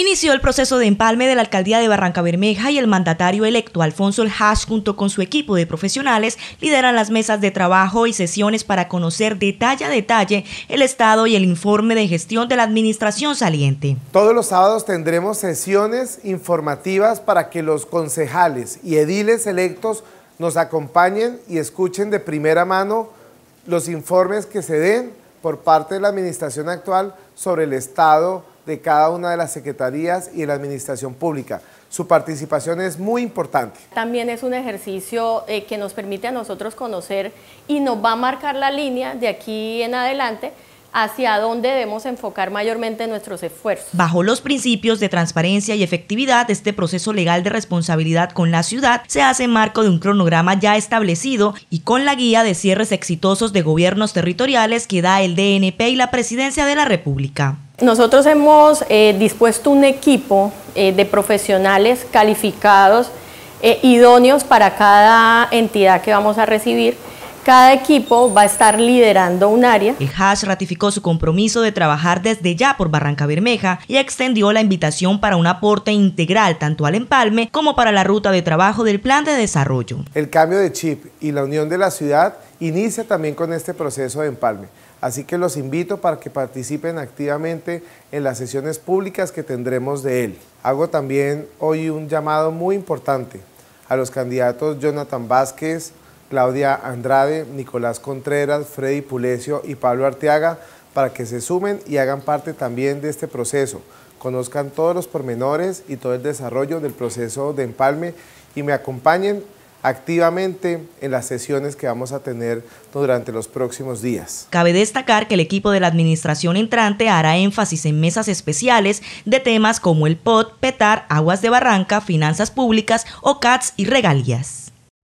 inició el proceso de empalme de la alcaldía de Barranca Bermeja y el mandatario electo Alfonso El junto con su equipo de profesionales lideran las mesas de trabajo y sesiones para conocer detalle a detalle el estado y el informe de gestión de la administración saliente. Todos los sábados tendremos sesiones informativas para que los concejales y ediles electos nos acompañen y escuchen de primera mano los informes que se den por parte de la administración actual sobre el estado de cada una de las secretarías y de la administración pública. Su participación es muy importante. También es un ejercicio eh, que nos permite a nosotros conocer y nos va a marcar la línea de aquí en adelante hacia dónde debemos enfocar mayormente nuestros esfuerzos. Bajo los principios de transparencia y efectividad, este proceso legal de responsabilidad con la ciudad se hace en marco de un cronograma ya establecido y con la guía de cierres exitosos de gobiernos territoriales que da el DNP y la Presidencia de la República. Nosotros hemos eh, dispuesto un equipo eh, de profesionales calificados, eh, idóneos para cada entidad que vamos a recibir cada equipo va a estar liderando un área. El Hash ratificó su compromiso de trabajar desde ya por Barranca Bermeja y extendió la invitación para un aporte integral tanto al empalme como para la ruta de trabajo del plan de desarrollo. El cambio de chip y la unión de la ciudad inicia también con este proceso de empalme. Así que los invito para que participen activamente en las sesiones públicas que tendremos de él. Hago también hoy un llamado muy importante a los candidatos Jonathan Vázquez, Claudia Andrade, Nicolás Contreras, Freddy Pulecio y Pablo Arteaga para que se sumen y hagan parte también de este proceso, conozcan todos los pormenores y todo el desarrollo del proceso de empalme y me acompañen activamente en las sesiones que vamos a tener durante los próximos días. Cabe destacar que el equipo de la administración entrante hará énfasis en mesas especiales de temas como el POT, PETAR, aguas de barranca, finanzas públicas, o CATs y regalías.